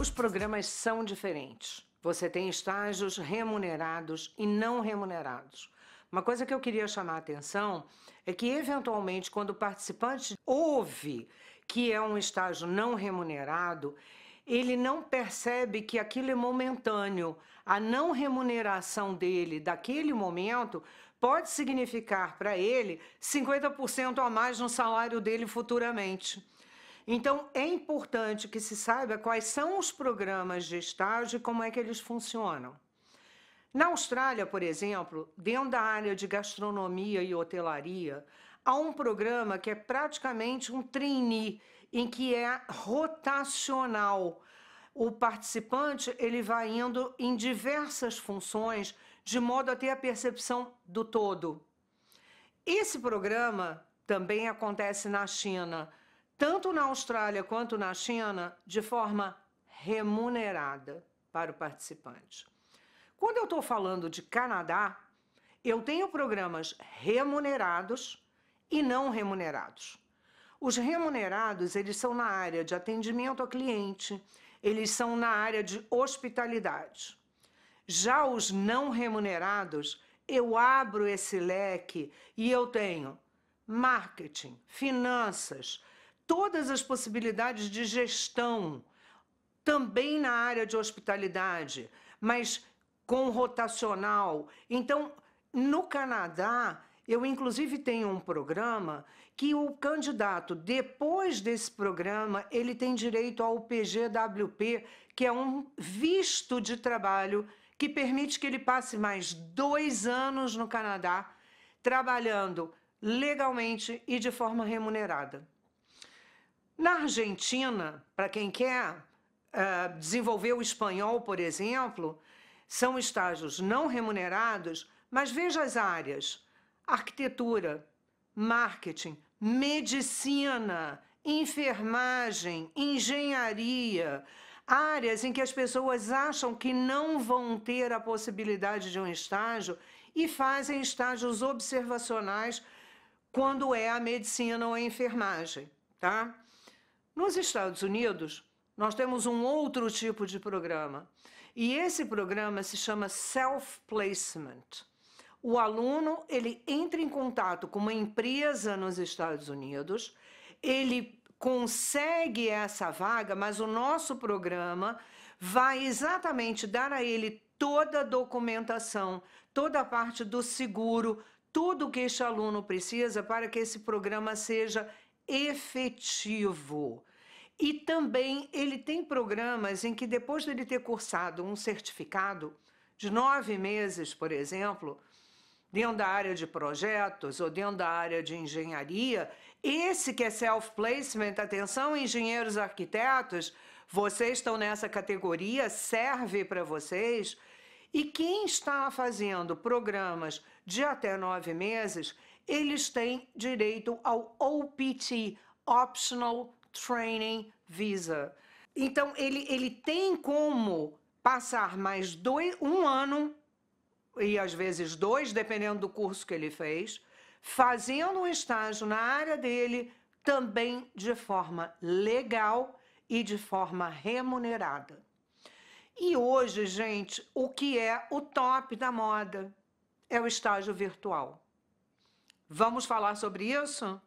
Os programas são diferentes. Você tem estágios remunerados e não remunerados. Uma coisa que eu queria chamar a atenção é que, eventualmente, quando o participante ouve que é um estágio não remunerado, ele não percebe que aquilo é momentâneo. A não remuneração dele daquele momento pode significar para ele 50% a mais no salário dele futuramente. Então, é importante que se saiba quais são os programas de estágio e como é que eles funcionam. Na Austrália, por exemplo, dentro da área de gastronomia e hotelaria, há um programa que é praticamente um trainee, em que é rotacional. O participante ele vai indo em diversas funções, de modo a ter a percepção do todo. Esse programa também acontece na China tanto na Austrália quanto na China, de forma remunerada para o participante. Quando eu estou falando de Canadá, eu tenho programas remunerados e não remunerados. Os remunerados, eles são na área de atendimento ao cliente, eles são na área de hospitalidade. Já os não remunerados, eu abro esse leque e eu tenho marketing, finanças, todas as possibilidades de gestão, também na área de hospitalidade, mas com rotacional. Então, no Canadá, eu inclusive tenho um programa que o candidato, depois desse programa, ele tem direito ao PGWP, que é um visto de trabalho que permite que ele passe mais dois anos no Canadá trabalhando legalmente e de forma remunerada. Na Argentina, para quem quer uh, desenvolver o espanhol, por exemplo, são estágios não remunerados, mas veja as áreas: arquitetura, marketing, medicina, enfermagem, engenharia, áreas em que as pessoas acham que não vão ter a possibilidade de um estágio e fazem estágios observacionais quando é a medicina ou a enfermagem, tá? Nos Estados Unidos, nós temos um outro tipo de programa. E esse programa se chama self-placement. O aluno, ele entra em contato com uma empresa nos Estados Unidos, ele consegue essa vaga, mas o nosso programa vai exatamente dar a ele toda a documentação, toda a parte do seguro, tudo que este aluno precisa para que esse programa seja efetivo. E também ele tem programas em que, depois dele ter cursado um certificado de nove meses, por exemplo, dentro da área de projetos ou dentro da área de engenharia, esse que é self-placement, atenção, engenheiros arquitetos, vocês estão nessa categoria, serve para vocês. E quem está fazendo programas de até nove meses, eles têm direito ao OPT, Optional Training Visa. Então, ele, ele tem como passar mais dois, um ano, e às vezes dois, dependendo do curso que ele fez, fazendo um estágio na área dele, também de forma legal e de forma remunerada. E hoje, gente, o que é o top da moda? É o estágio virtual. Vamos falar sobre isso?